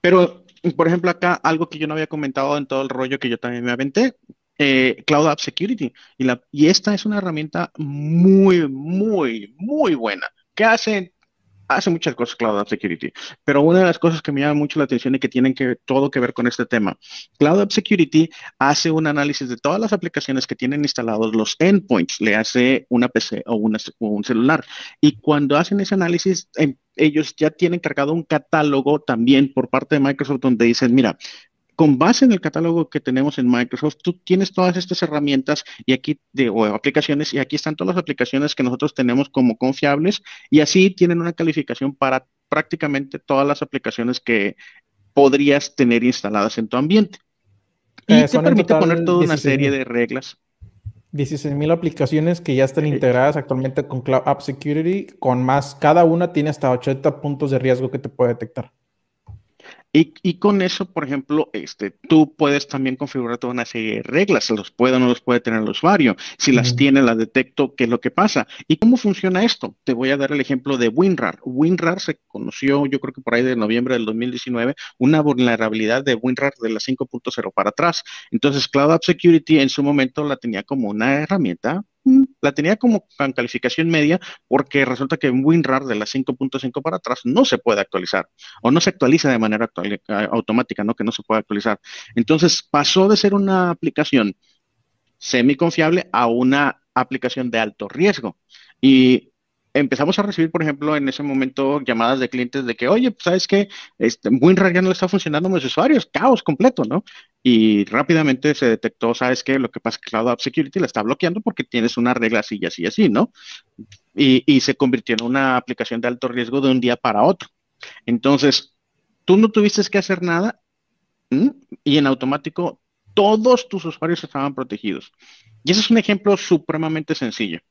Pero, por ejemplo, acá algo que yo no había comentado en todo el rollo que yo también me aventé, eh, Cloud App Security. Y, esta es una herramienta muy, muy, muy buena. ¿Qué hace? Hace muchas cosas Cloud App Security, pero una de las cosas que me llama mucho la atención y que tienen que, todo que ver con este tema, Cloud App Security hace un análisis de todas las aplicaciones que tienen instalados los endpoints, le hace una PC o, o un celular, y cuando hacen ese análisis, en, em, ellos ya tienen cargado un catálogo también por parte de Microsoft donde dicen, mira, con base en el catálogo que tenemos en Microsoft, tú tienes todas estas herramientas y aquí de, o aplicaciones y aquí están todas las aplicaciones que nosotros tenemos como confiables y así tienen una calificación para prácticamente todas las aplicaciones que podrías tener instaladas en tu ambiente. Y te eh, permite poner toda una serie de reglas. 16.000 aplicaciones que ya están integradas actualmente con Cloud App Security, con más, cada una tiene hasta 80 puntos de riesgo que te puede detectar. Y, con eso, por ejemplo, este, tú puedes también configurar toda una serie de reglas, se los puede o no los puede tener el usuario. Si las tiene, las detecto, qué es lo que pasa. ¿Y cómo funciona esto? Te voy a dar el ejemplo de WinRAR. WinRAR se conoció, yo creo que por ahí de noviembre del 2019, una vulnerabilidad de WinRAR de la 5.0 para atrás. Entonces, Cloud App Security en su momento la tenía como una herramienta la tenía como calificación media porque resulta que en WinRAR de las 5.5 para atrás no se puede actualizar o no se actualiza de manera automática, ¿no? Que no se puede actualizar. Entonces pasó de ser una aplicación semi confiable a una aplicación de alto riesgo. Y empezamos a recibir, por ejemplo, en ese momento llamadas de clientes de que, oye, pues, ¿sabes qué? Este, WinRAR ya no está funcionando a mis usuarios, caos completo, ¿no? Y rápidamente se detectó, ¿sabes qué? Lo que pasa es que Cloud App Security la está bloqueando porque tienes una regla así y así así, ¿no? Y, se convirtió en una aplicación de alto riesgo de un día para otro. Entonces, tú no tuviste que hacer nada y en automático todos tus usuarios estaban protegidos. Y ese es un ejemplo supremamente sencillo.